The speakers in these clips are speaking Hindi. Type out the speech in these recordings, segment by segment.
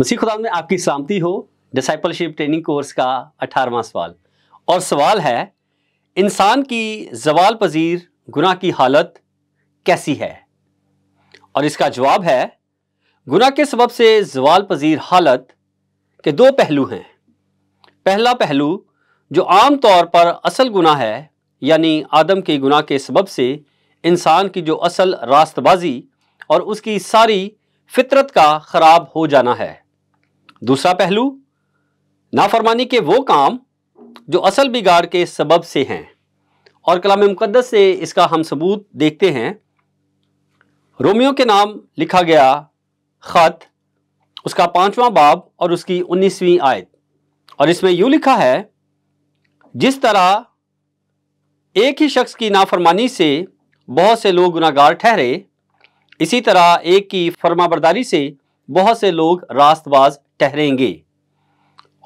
मसीह खुदा में आपकी सलामती हो डिसाइपलशिप ट्रेनिंग कोर्स का अठारहवा सवाल और सवाल है इंसान की जवाल पजीर गुना की हालत कैसी है और इसका जवाब है गुना के सबब से जवाल पजीर हालत के दो पहलू हैं पहला पहलू जो आम तौर पर असल गुना है यानी आदम के गुना के सबब से इंसान की जो असल रास्तबाजी और उसकी सारी फितरत का ख़राब हो जाना है दूसरा पहलू नाफरमानी के वो काम जो असल बिगाड़ के सबब से हैं और कलाम मुकदस से इसका हम सबूत देखते हैं रोमियो के नाम लिखा गया ख़त उसका पाँचवा बाब और उसकी उन्नीसवीं आयत और इसमें यूँ लिखा है जिस तरह एक ही शख्स की नाफरमानी से बहुत से लोग गुनागार ठहरे इसी तरह एक की फर्माबरदारी से बहुत से लोग रास्तबाज ठहरेंगे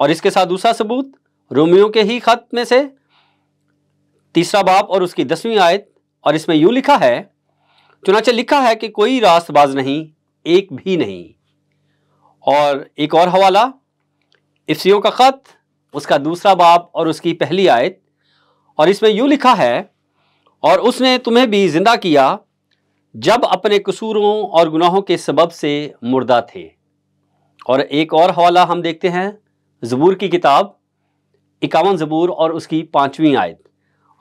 और इसके साथ दूसरा सबूत रोमियो के ही खत में से तीसरा बाप और उसकी दसवीं आयत और इसमें यूँ लिखा है चुनाचे लिखा है कि कोई रास्तबाज नहीं एक भी नहीं और एक और हवाला इफ्सियों का ख़त उसका दूसरा बाप और उसकी पहली आयत और इसमें यूँ लिखा है और उसने तुम्हें भी ज़िंदा किया जब अपने कसूरों और गुनाहों के सबब से मुर्दा थे और एक और हवाला हम देखते हैं ज़बूर की किताब इक्यावन ज़बूर और उसकी पाँचवीं आयत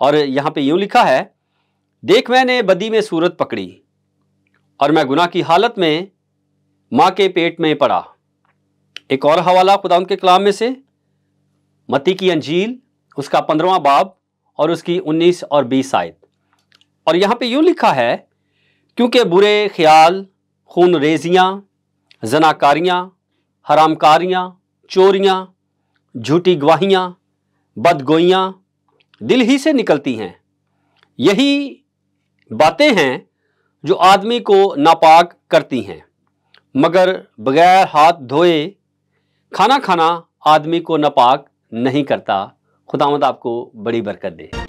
और यहाँ पे यूँ लिखा है देख मैंने बदी में सूरत पकड़ी और मैं गुना की हालत में माँ के पेट में पड़ा एक और हवाला खुदा उनके कलाम में से मती की अंजील उसका पंद्रवा बाब और उसकी उन्नीस और बीस आयत और यहाँ पे यूँ लिखा है क्योंकि बुरे ख्याल खून रेजियाँ जनाकारियाँ हरामकारियाँ चोरियाँ झूठी गवाहियाँ बदगोइयाँ दिल ही से निकलती हैं यही बातें हैं जो आदमी को नापाक करती हैं मगर बगैर हाथ धोए खाना खाना आदमी को नापाक नहीं करता खुदावंद आपको बड़ी बरकत दे